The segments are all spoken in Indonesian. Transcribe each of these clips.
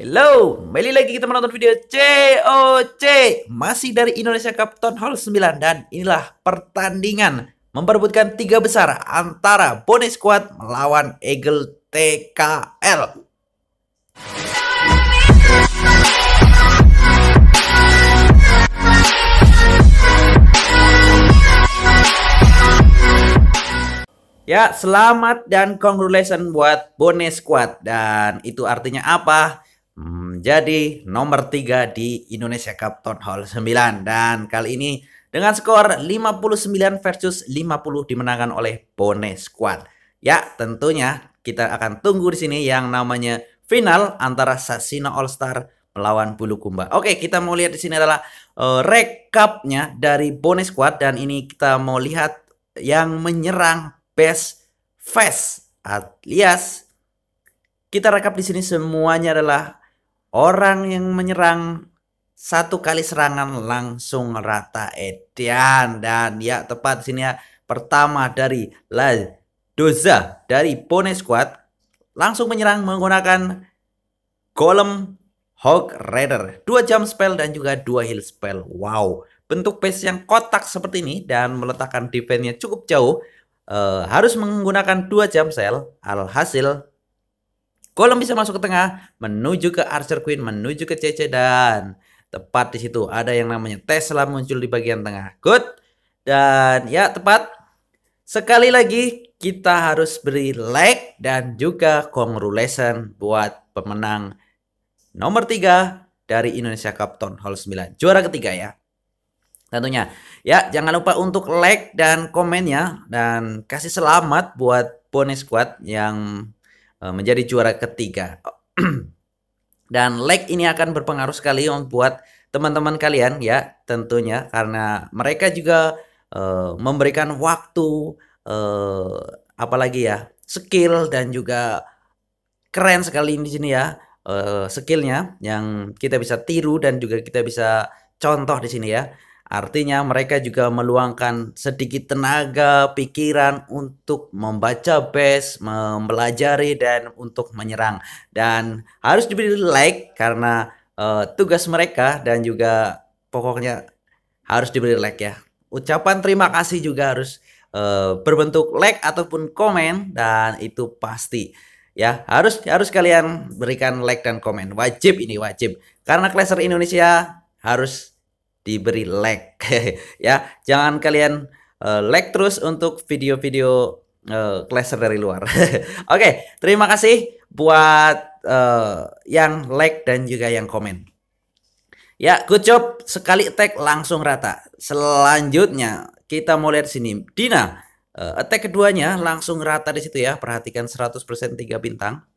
Hello, kembali lagi kita menonton video COC Masih dari Indonesia Cup Town Hall 9 Dan inilah pertandingan Memperebutkan tiga besar antara Bone Squad melawan Eagle TKL Ya, selamat dan congratulations buat Bone Squad. Dan itu artinya apa? Hmm, jadi nomor 3 di Indonesia Cup Town Hall 9 dan kali ini dengan skor 59 versus 50 dimenangkan oleh Bone Squad. Ya, tentunya kita akan tunggu di sini yang namanya final antara Sasina All Star melawan Bulukumba. Oke, kita mau lihat di sini adalah uh, eh, rekapnya dari Bone Squad dan ini kita mau lihat yang menyerang best face alias kita rekap di sini semuanya adalah Orang yang menyerang satu kali serangan langsung rata edian dan ya tepat sini ya pertama dari La Doza dari Pone Squad langsung menyerang menggunakan Golem Hog Raider dua jam spell dan juga dua heal spell wow bentuk base yang kotak seperti ini dan meletakkan defense-nya cukup jauh eh, harus menggunakan dua jam spell alhasil Golem bisa masuk ke tengah, menuju ke Archer Queen, menuju ke CC dan tepat di situ ada yang namanya Tesla muncul di bagian tengah. Good. Dan ya tepat. Sekali lagi kita harus beri like dan juga congratulation buat pemenang nomor 3 dari Indonesia Cup Town Hall 9. Juara ketiga ya. Tentunya. Ya, jangan lupa untuk like dan komen ya dan kasih selamat buat Bonus Squad yang Eh, menjadi juara ketiga. Dan leg ini akan berpengaruh sekali buat teman-teman kalian ya tentunya karena mereka juga uh, memberikan waktu uh, apalagi ya skill dan juga keren sekali di sini ya uh, skillnya yang kita bisa tiru dan juga kita bisa contoh di sini ya. Artinya mereka juga meluangkan sedikit tenaga, pikiran untuk membaca base, mempelajari dan untuk menyerang. Dan harus diberi like karena uh, tugas mereka dan juga pokoknya harus diberi like ya. Ucapan terima kasih juga harus uh, berbentuk like ataupun komen dan itu pasti ya harus harus kalian berikan like dan komen wajib ini wajib karena Clasher Indonesia harus diberi like ya jangan kalian uh, eh, like terus untuk video-video uh, dari luar oke okay, terima kasih buat uh, yang like dan juga yang komen ya good job sekali tag langsung rata selanjutnya kita mau lihat sini Dina uh, attack keduanya langsung rata di situ ya perhatikan 100% 3 bintang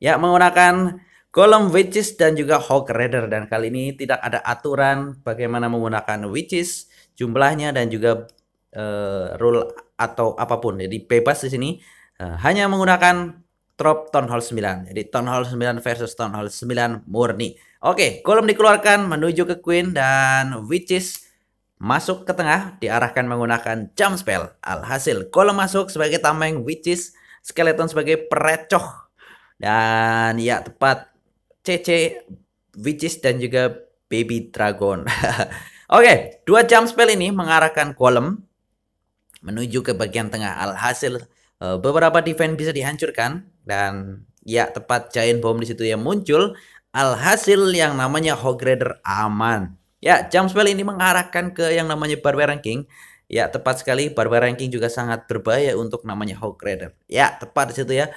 ya menggunakan kolom witches dan juga hawk rider dan kali ini tidak ada aturan bagaimana menggunakan witches jumlahnya dan juga uh, rule atau apapun jadi bebas di sini uh, hanya menggunakan drop Town Hall 9 jadi Town Hall 9 versus Town Hall 9 murni oke kolom dikeluarkan menuju ke queen dan witches masuk ke tengah diarahkan menggunakan jump spell alhasil kolom masuk sebagai tameng witches skeleton sebagai perecoh dan ya tepat CC Witches dan juga Baby Dragon. Oke, okay, dua jam spell ini mengarahkan kolom menuju ke bagian tengah. Alhasil eh, beberapa defense bisa dihancurkan dan ya tepat giant bomb di situ yang muncul. Alhasil yang namanya Hog Rider aman. Ya, jam spell ini mengarahkan ke yang namanya Barbarian King. Ya, tepat sekali Barbarian King juga sangat berbahaya untuk namanya Hog Rider. Ya, tepat di situ ya.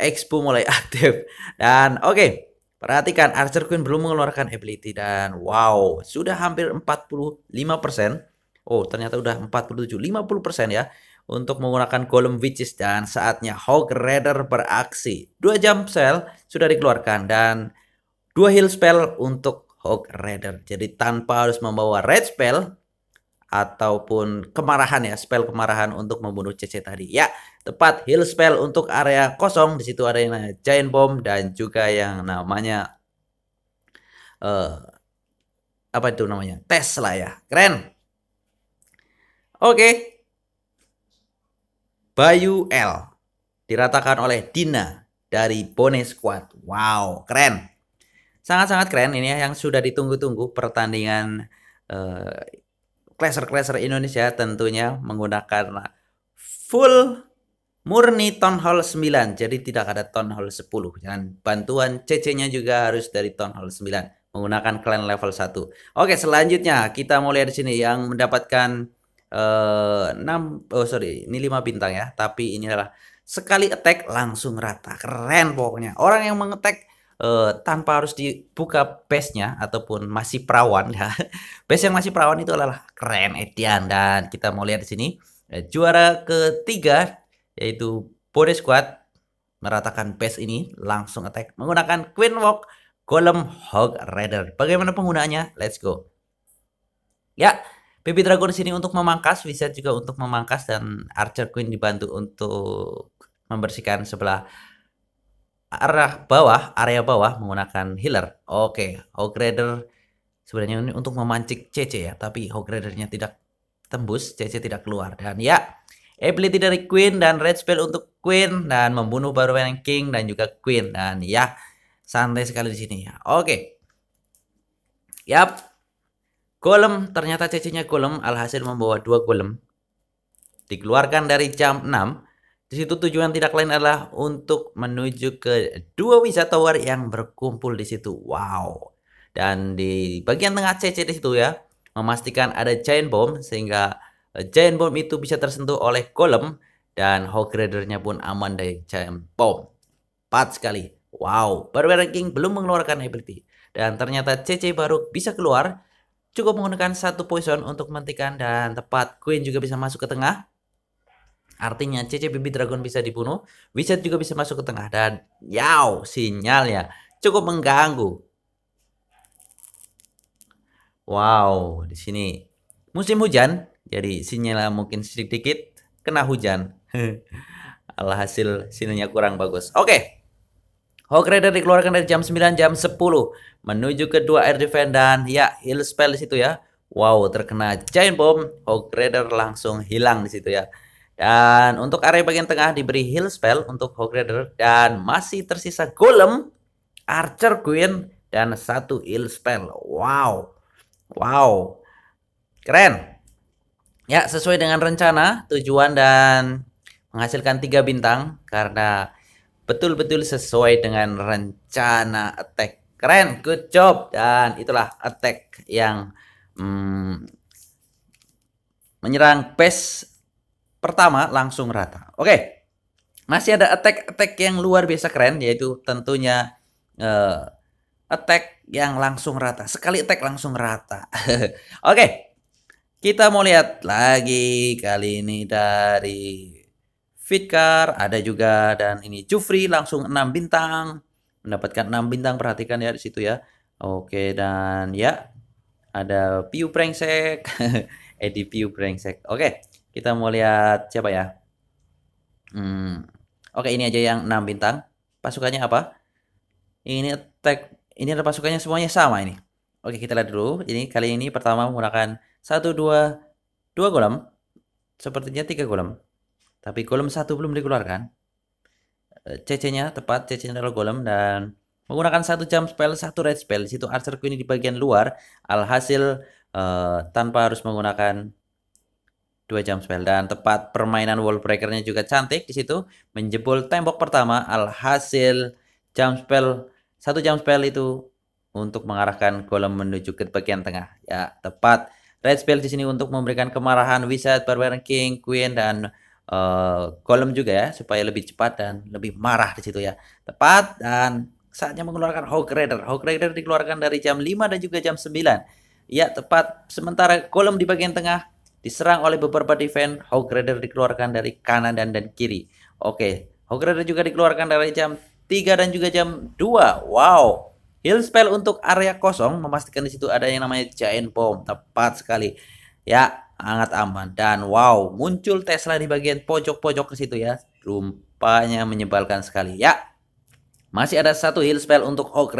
Expo mulai aktif. Dan oke, okay, Perhatikan Archer Queen belum mengeluarkan ability dan wow, sudah hampir 45%. Oh, ternyata udah 47, 50% ya untuk menggunakan golem witches dan saatnya Hog Raider beraksi. Dua jam spell sudah dikeluarkan dan dua heal spell untuk Hog Raider. Jadi tanpa harus membawa red spell, ataupun kemarahan ya spell kemarahan untuk membunuh CC tadi ya tepat heal spell untuk area kosong di situ ada yang namanya giant bomb dan juga yang namanya uh, apa itu namanya tes lah ya keren oke Bayu L diratakan oleh Dina dari Bone Squad wow keren sangat-sangat keren ini ya, yang sudah ditunggu-tunggu pertandingan uh, klaser-klaser Indonesia tentunya menggunakan full murni town hall 9 jadi tidak ada town hall 10 dan bantuan CC-nya juga harus dari town hall 9 menggunakan clan level 1. Oke, selanjutnya kita mau lihat di sini yang mendapatkan uh, eh, 6 oh sorry, ini 5 bintang ya, tapi ini adalah sekali attack langsung rata. Keren pokoknya. Orang yang mengetek uh, tanpa harus dibuka base-nya ataupun masih perawan ya. Base yang masih perawan itu adalah keren Etian dan kita mau lihat di sini ya, juara ketiga yaitu Bode Squad meratakan base ini langsung attack menggunakan Queen Walk Golem Hog Rider. Bagaimana penggunaannya? Let's go. Ya, Baby Dragon di sini untuk memangkas, Wizard juga untuk memangkas dan Archer Queen dibantu untuk membersihkan sebelah arah bawah, area bawah menggunakan healer. Oke, okay. Rider sebenarnya ini untuk memancing CC ya, tapi Rider-nya tidak tembus, CC tidak keluar. Dan ya, ability dari Queen dan red spell untuk Queen dan membunuh baru King dan juga Queen. Dan ya, santai sekali di sini ya. Oke. Yap. Golem, ternyata CC-nya golem, alhasil membawa dua golem. Dikeluarkan dari jam 6 di situ tujuan tidak lain adalah untuk menuju ke dua wisatawan yang berkumpul di situ. Wow. Dan di bagian tengah CC di situ ya, memastikan ada giant bomb sehingga eh, giant bomb itu bisa tersentuh oleh kolom dan hog pun aman dari giant bomb. Empat sekali. Wow, Barbarian King belum mengeluarkan ability dan ternyata CC baru bisa keluar cukup menggunakan satu poison untuk mentikan dan tepat Queen juga bisa masuk ke tengah Artinya CCBB Dragon bisa dibunuh, Wizard juga bisa masuk ke tengah dan sinyal sinyalnya cukup mengganggu. Wow, di sini musim hujan, jadi sinyalnya mungkin sedikit kena hujan. Alhasil sinyalnya kurang bagus. Oke. Okay. Hawk Rider dikeluarkan dari jam 9 jam 10 menuju ke dua air defense dan ya heal spell di situ ya. Wow, terkena giant bomb, Hawk Rider langsung hilang di situ ya. Dan untuk area bagian tengah diberi heal spell untuk Rider dan masih tersisa Golem, Archer Queen dan satu heal spell. Wow. Wow. Keren. Ya, sesuai dengan rencana, tujuan dan menghasilkan tiga bintang karena betul-betul sesuai dengan rencana attack. Keren, good job dan itulah attack yang hmm, menyerang pes pertama langsung rata. Oke. Masih ada attack-attack yang luar biasa keren yaitu tentunya uh, attack yang langsung rata. Sekali attack langsung rata. Oke. Kita mau lihat lagi kali ini dari Fitcar ada juga dan ini Jufri langsung 6 bintang mendapatkan 6 bintang perhatikan ya di situ ya. Oke dan ya ada Piu Prengsek, Edi Piu Prengsek. Oke. Kita mau lihat siapa ya? Hmm. Oke, ini aja yang 6 bintang. Pasukannya apa? Ini attack ini ada pasukannya semuanya sama ini. Oke, kita lihat dulu. Ini kali ini pertama menggunakan 1 2 2 golem. Sepertinya 3 golem. Tapi golem 1 belum dikeluarkan. Eh, CC-nya tepat, CC-nya adalah golem dan menggunakan satu jam spell, satu red spell. situ archerku ini di bagian luar, alhasil uh, tanpa harus menggunakan dua jam spell dan tepat permainan wall breakernya juga cantik di situ menjebol tembok pertama alhasil jam spell satu jam spell itu untuk mengarahkan golem menuju ke bagian tengah ya tepat red spell di sini untuk memberikan kemarahan wizard barbarian king queen dan uh, golem juga ya supaya lebih cepat dan lebih marah di situ ya tepat dan saatnya mengeluarkan hawk raider hawk raider dikeluarkan dari jam 5 dan juga jam 9 ya tepat sementara kolom di bagian tengah Diserang oleh beberapa defense, Hawk dikeluarkan dari kanan dan dan kiri. Oke, Hawk Rider juga dikeluarkan dari jam 3 dan juga jam 2. Wow. Heal spell untuk area kosong memastikan di situ ada yang namanya Giant Bomb. Tepat sekali. Ya, sangat aman dan wow, muncul Tesla di bagian pojok-pojok ke situ ya. Rupanya menyebalkan sekali. Ya, masih ada satu heal spell untuk Hawk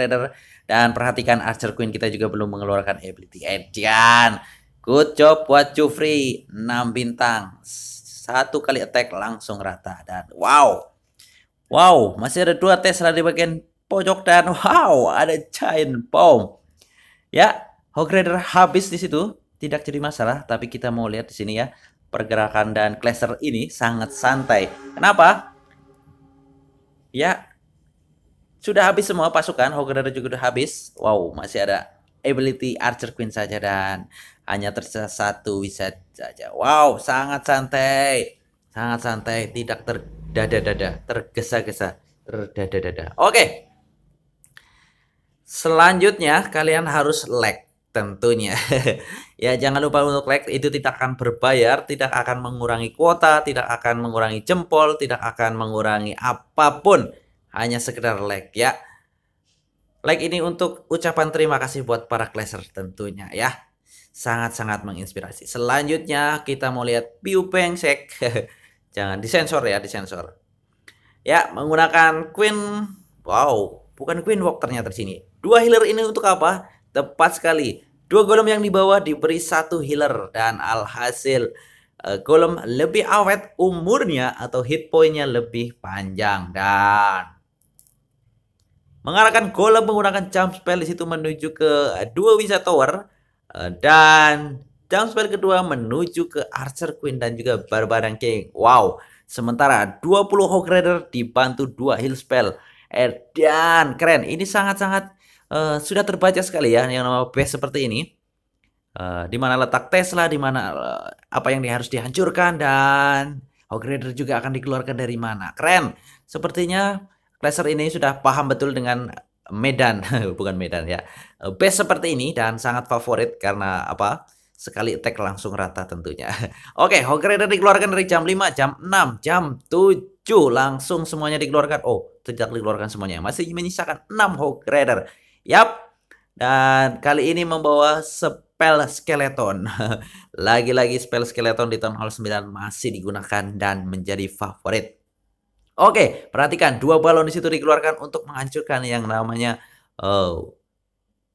dan perhatikan Archer Queen kita juga belum mengeluarkan ability Edian. Good job buat Jufri. 6 bintang. Satu kali attack langsung rata. Dan wow. Wow. Masih ada dua Tesla di bagian pojok. Dan wow. Ada giant bomb. Ya. Hog Rider habis di situ. Tidak jadi masalah. Tapi kita mau lihat di sini ya. Pergerakan dan cluster ini sangat santai. Kenapa? Ya. Sudah habis semua pasukan. Hog Rider juga sudah habis. Wow. Masih ada ability Archer Queen saja. Dan hanya tersisa satu wisata saja. Wow, sangat santai, sangat santai, tidak terdada-dada, tergesa-gesa, terdada-dada. Oke, selanjutnya kalian harus like tentunya. ya, jangan lupa untuk like, itu tidak akan berbayar, tidak akan mengurangi kuota, tidak akan mengurangi jempol, tidak akan mengurangi apapun. Hanya sekedar like ya. Like ini untuk ucapan terima kasih buat para klaser tentunya ya sangat-sangat menginspirasi. Selanjutnya kita mau lihat Piu Pengsek. Jangan disensor ya, disensor. Ya, menggunakan Queen. Wow, bukan Queen Walk ternyata di sini. Dua healer ini untuk apa? Tepat sekali. Dua golem yang dibawa diberi satu healer dan alhasil uh, golem lebih awet umurnya atau hit pointnya lebih panjang dan mengarahkan golem menggunakan jump spell di situ menuju ke dua wizard tower Eh, dan jam spell kedua menuju ke Archer Queen dan juga Barbarian King. Wow. Sementara 20 Hog Rider dibantu dua heal Spell. Eh, dan keren. Ini sangat-sangat uh, sudah terbaca sekali ya yang nama base seperti ini. Uh, di mana letak Tesla, di mana uh, apa yang harus dihancurkan dan Hog Rider juga akan dikeluarkan dari mana. Keren. Sepertinya Laser ini sudah paham betul dengan medan, bukan medan ya. Eh, base seperti ini dan sangat favorit karena apa? Sekali attack langsung rata tentunya. Oke, okay, Hogger Rider dikeluarkan dari jam 5, jam 6, jam 7 langsung semuanya dikeluarkan. Oh, sejak dikeluarkan semuanya. Masih menyisakan 6 Hawk Rider. Yap. Dan kali ini membawa spell skeleton. Lagi-lagi spell skeleton di Town Hall 9 masih digunakan dan menjadi favorit. Oke, perhatikan dua balon di situ dikeluarkan untuk menghancurkan yang namanya oh,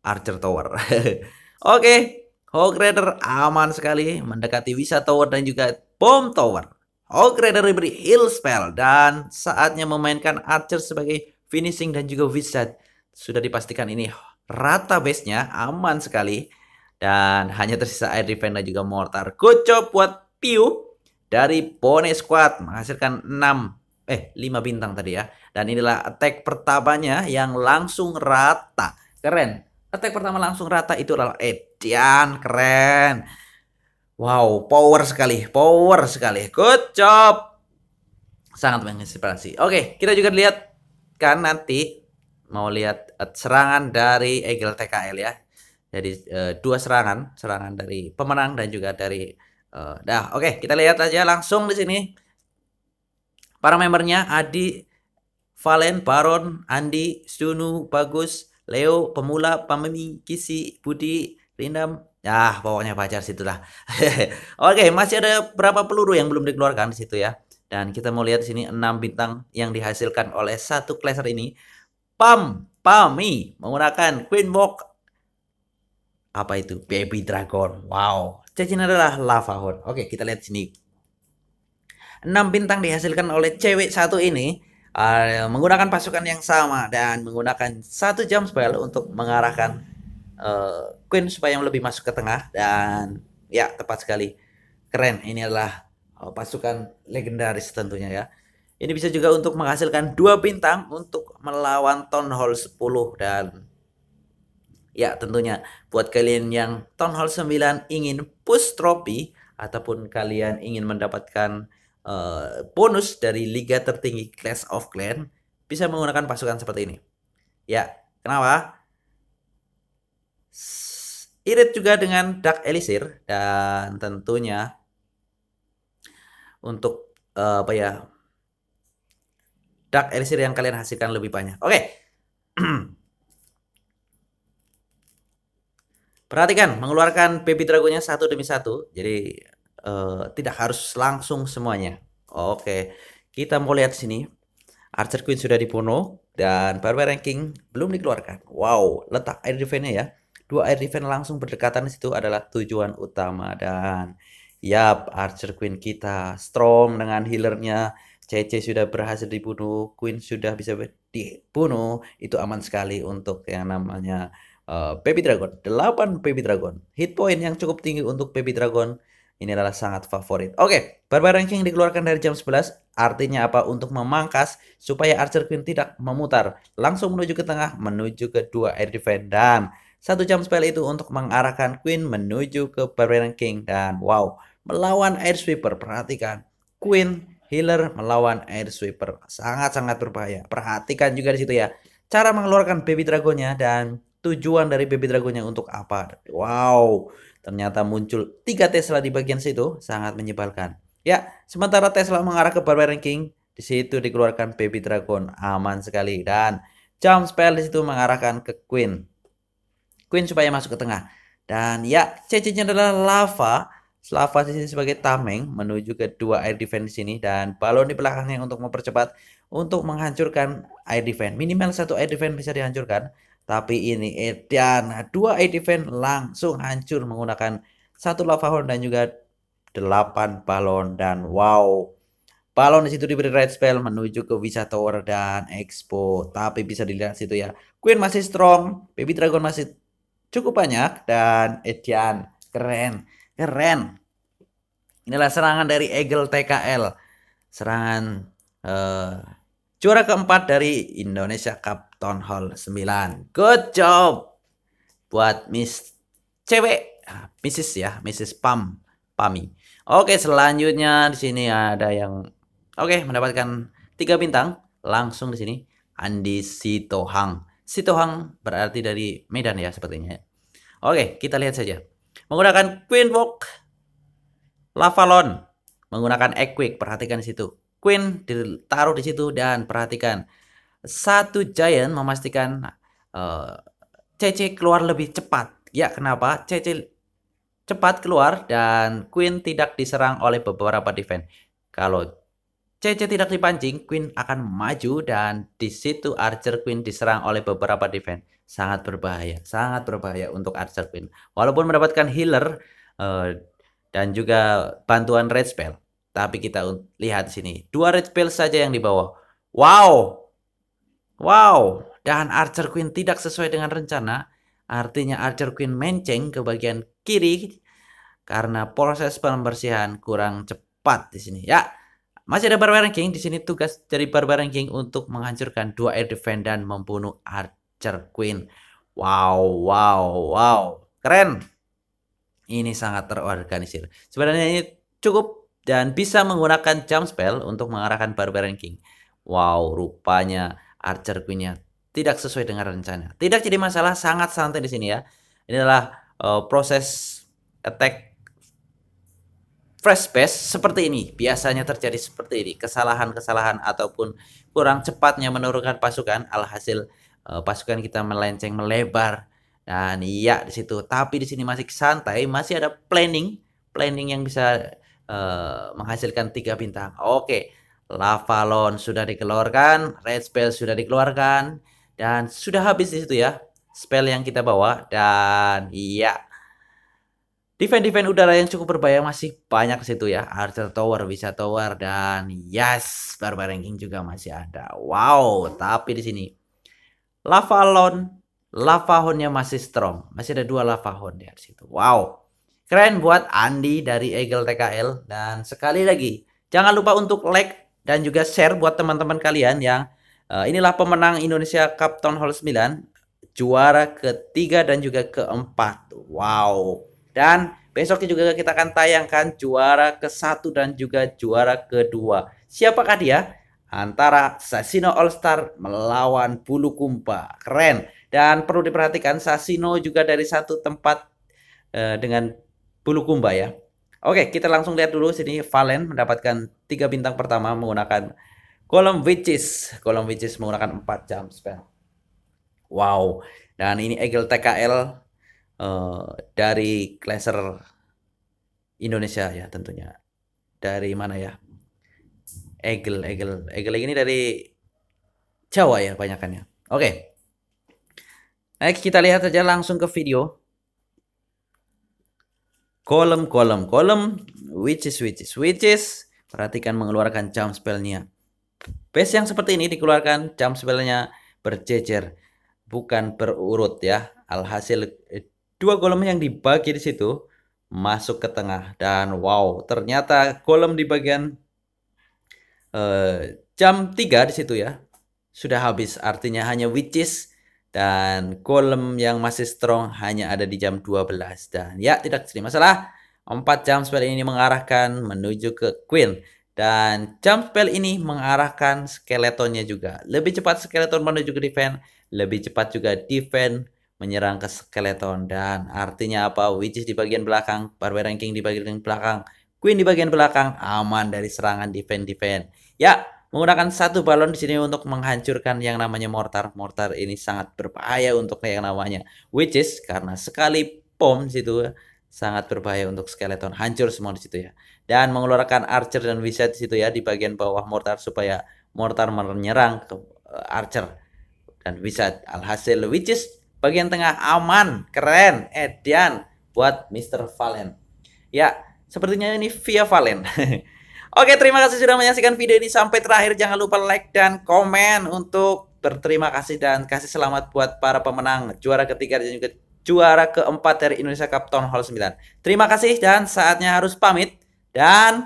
Archer Tower. Oke, okay, Hog Rider aman sekali mendekati Wisa Tower dan juga Bomb Tower. Hog Rider diberi heal spell dan saatnya memainkan Archer sebagai finishing dan juga Wizard. Sudah dipastikan ini rata base-nya aman sekali. Dan hanya tersisa air defense dan juga mortar. Kocok buat Piu dari Bone Squad menghasilkan 6 eh 5 bintang tadi ya. Dan inilah attack pertamanya yang langsung rata. Keren. Attack pertama langsung rata itu adalah Edian, keren. Wow, power sekali, power sekali. Good job. Sangat menginspirasi. Oke, kita juga lihat kan nanti mau lihat eh, serangan dari Eagle TKL ya. Jadi uh, dua serangan, serangan dari pemenang dan juga dari uh, dah. Oke, kita lihat aja langsung di sini. Para membernya Adi, Valen, Baron, Andi, Sunu, Bagus, Leo, pemula, Pamemi, Kisi, Budi, Rindam. Ya, pokoknya pacar situ lah. Oke, masih ada berapa peluru yang belum dikeluarkan di situ ya. Dan kita mau lihat di sini 6 bintang yang dihasilkan oleh satu klaser ini. Pam, Pami menggunakan Queen Walk apa itu? Baby Dragon. Wow. Cacing adalah lava Horn. Oke, kita lihat sini. 6 bintang dihasilkan oleh cewek satu ini uh, menggunakan pasukan yang sama dan menggunakan satu jam spell untuk mengarahkan uh, Queen supaya lebih masuk ke tengah dan ya tepat sekali keren ini adalah uh, pasukan legendaris tentunya ya ini bisa juga untuk menghasilkan dua bintang untuk melawan Town Hall 10 dan ya tentunya buat kalian yang Town Hall 9 ingin push trophy ataupun kalian ingin mendapatkan Eh, bonus dari liga tertinggi Clash of Clan bisa menggunakan pasukan seperti ini. Ya, kenapa? Irit juga dengan Dark Elixir dan tentunya untuk uh, apa ya? Dark Elixir yang kalian hasilkan lebih banyak. Oke. Okay. Perhatikan, mengeluarkan baby dragonnya satu demi satu. Jadi Eh, tidak harus langsung semuanya. Oke, kita mau lihat sini. Archer Queen sudah dibunuh dan Barbar Ranking belum dikeluarkan. Wow, letak air defense ya. Dua air defense langsung berdekatan di situ adalah tujuan utama dan yap Archer Queen kita strong dengan healernya. CC sudah berhasil dibunuh, Queen sudah bisa dibunuh. Itu aman sekali untuk yang namanya uh, Baby Dragon. 8 Baby Dragon. Hit point yang cukup tinggi untuk Baby Dragon ini adalah sangat favorit. Oke, barbar ranking dikeluarkan dari jam 11. Artinya apa? Untuk memangkas supaya Archer Queen tidak memutar. Langsung menuju ke tengah, menuju ke dua air defense. Dan satu jam spell itu untuk mengarahkan Queen menuju ke barbar ranking. Dan wow, melawan air sweeper. Perhatikan, Queen healer melawan air sweeper. Sangat-sangat berbahaya. Perhatikan juga di situ ya. Cara mengeluarkan baby dragonnya dan tujuan dari baby dragonnya untuk apa. Wow, ternyata muncul tiga Tesla di bagian situ sangat menyebalkan. Ya, sementara Tesla mengarah ke Barber King, di situ dikeluarkan Baby Dragon aman sekali dan jump spell di situ mengarahkan ke Queen. Queen supaya masuk ke tengah. Dan ya, CC-nya adalah lava. Lava di sini sebagai tameng menuju ke dua air defense di sini dan balon di belakangnya untuk mempercepat untuk menghancurkan air defense. Minimal satu air defense bisa dihancurkan tapi ini Edan, eh, dua event langsung hancur menggunakan satu lava horn dan juga delapan balon dan wow. Balon di situ diberi red spell menuju ke Visa Tower dan Expo. Tapi bisa dilihat situ ya. Queen masih strong, Baby Dragon masih cukup banyak dan Edian keren, keren. Inilah serangan dari Eagle TKL. Serangan eh, juara keempat dari Indonesia Cup Town Hall 9. Good job buat Miss cewek, ah, Mrs ya, Mrs Pam, Pami. Oke, selanjutnya di sini ada yang oke mendapatkan tiga bintang langsung di sini Andi Sitohang. Sitohang berarti dari Medan ya sepertinya. Oke, kita lihat saja. Menggunakan Queen Walk Lavalon menggunakan Equick, perhatikan di situ. Queen ditaruh di situ dan perhatikan satu giant memastikan uh, eh, CC keluar lebih cepat. Ya, kenapa? CC cepat keluar dan Queen tidak diserang oleh beberapa defense. Kalau CC tidak dipancing, Queen akan maju dan di situ Archer Queen diserang oleh beberapa defense. Sangat berbahaya, sangat berbahaya untuk Archer Queen. Walaupun mendapatkan healer uh, dan juga bantuan red spell, tapi kita lihat sini dua red spell saja yang dibawa. Wow, Wow, dan Archer Queen tidak sesuai dengan rencana. Artinya Archer Queen menceng ke bagian kiri karena proses pembersihan kurang cepat di sini. Ya, masih ada Barbarian King. Di sini tugas dari Barbarian King untuk menghancurkan dua air defense dan membunuh Archer Queen. Wow, wow, wow. Keren. Ini sangat terorganisir. Sebenarnya ini cukup dan bisa menggunakan jump spell untuk mengarahkan Barbarian King. Wow, rupanya Archer Queennya tidak sesuai dengan rencana. Tidak jadi masalah, sangat santai di sini ya. Ini adalah uh, proses attack fresh base seperti ini. Biasanya terjadi seperti ini, kesalahan-kesalahan ataupun kurang cepatnya menurunkan pasukan, alhasil uh, pasukan kita melenceng, melebar. Dan iya di situ, tapi di sini masih santai, masih ada planning, planning yang bisa uh, menghasilkan tiga bintang. Oke. Okay Lavalon sudah dikeluarkan, Red Spell sudah dikeluarkan, dan sudah habis di situ ya spell yang kita bawa dan iya defend-defend udara yang cukup berbahaya masih banyak di situ ya Archer Tower, bisa Tower dan yes Barbar Ranking juga masih ada. Wow, tapi di sini Lavalon, Lavahonnya masih strong, masih ada dua Lavahon ya di situ. Wow, keren buat Andi dari Eagle TKL dan sekali lagi jangan lupa untuk like dan juga share buat teman-teman kalian yang uh, inilah pemenang Indonesia Cup Town Hall 9 juara ketiga dan juga keempat. Wow. Dan besok juga kita akan tayangkan juara ke satu dan juga juara kedua. Siapakah dia? Antara Sasino All Star melawan Bulu Kumpa. Keren. Dan perlu diperhatikan Sasino juga dari satu tempat uh, dengan Bulu Kumpa ya. Oke, kita langsung lihat dulu sini Valen mendapatkan tiga bintang pertama menggunakan kolom witches. kolom witches menggunakan 4 jam spell. Wow. Dan ini Eagle TKL uh, eh, dari klaser Indonesia ya tentunya. Dari mana ya? Eagle, Eagle, Eagle ini dari Jawa ya banyakannya. Oke. Nah, kita lihat saja langsung ke video kolom kolom kolom which is which is which is perhatikan mengeluarkan jump spellnya base yang seperti ini dikeluarkan jump spellnya berjejer bukan berurut ya alhasil eh, dua kolom yang dibagi di situ masuk ke tengah dan wow ternyata kolom di bagian eh, jam 3 di situ ya sudah habis artinya hanya which is dan kolom yang masih strong hanya ada di jam 12 dan ya tidak jadi masalah Empat jam spell ini mengarahkan menuju ke queen dan jam spell ini mengarahkan skeletonnya juga lebih cepat skeleton menuju ke defend lebih cepat juga defend menyerang ke skeleton dan artinya apa witches di bagian belakang barbarian ranking di bagian belakang queen di bagian belakang aman dari serangan defend defend ya menggunakan satu balon di sini untuk menghancurkan yang namanya mortar. Mortar ini sangat berbahaya untuk yang namanya witches karena sekali bom situ sangat berbahaya untuk skeleton hancur semua di situ ya. Dan mengeluarkan archer dan wizard di situ ya di bagian bawah mortar supaya mortar menyerang ke eh, archer dan wizard. Alhasil witches bagian tengah aman, keren, edian buat Mr. Valen. Ya, sepertinya ini via Valen. Oke, terima kasih sudah menyaksikan video ini sampai terakhir. Jangan lupa like dan komen untuk berterima kasih dan kasih selamat buat para pemenang juara ketiga dan juga juara keempat dari Indonesia Cup Town Hall 9. Terima kasih dan saatnya harus pamit dan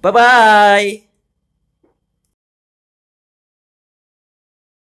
bye-bye.